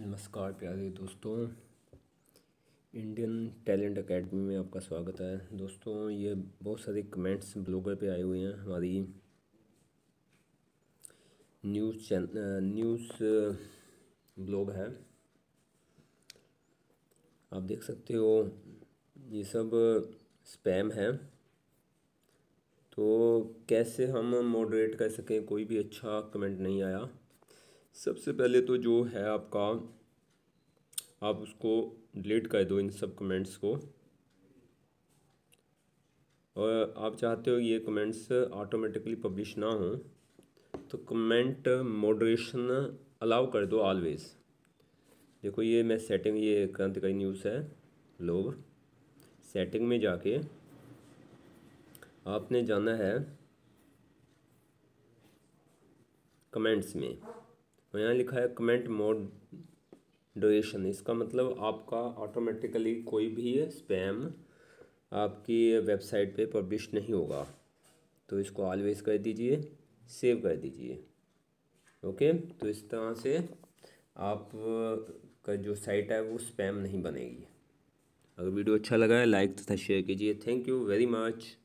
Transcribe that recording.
नमस्कार प्यारे दोस्तों इंडियन टैलेंट एकेडमी में आपका स्वागत है दोस्तों ये बहुत सारे कमेंट्स ब्लॉगर पे आए हुए हैं हमारी न्यूज़ चैन न्यूज़ ब्लॉग है आप देख सकते हो ये सब स्पैम है तो कैसे हम मॉडरेट कर सकें कोई भी अच्छा कमेंट नहीं आया सबसे पहले तो जो है आपका आप उसको डिलीट कर दो इन सब कमेंट्स को और आप चाहते हो ये कमेंट्स ऑटोमेटिकली पब्लिश ना हो तो कमेंट मॉडरेशन अलाउ कर दो ऑलवेज़ देखो ये मैं सेटिंग ये क्रांतिकारी न्यूज़ है लोग सेटिंग में जाके आपने जाना है कमेंट्स में और यहाँ लिखा है कमेंट मोड डोरेशन इसका मतलब आपका ऑटोमेटिकली कोई भी स्पैम आपकी वेबसाइट पे पब्लिश नहीं होगा तो इसको ऑलवेज कर दीजिए सेव कर दीजिए ओके तो इस तरह से आप का जो साइट है वो स्पैम नहीं बनेगी अगर वीडियो अच्छा लगा है लाइक तथा शेयर कीजिए थैंक यू वेरी मच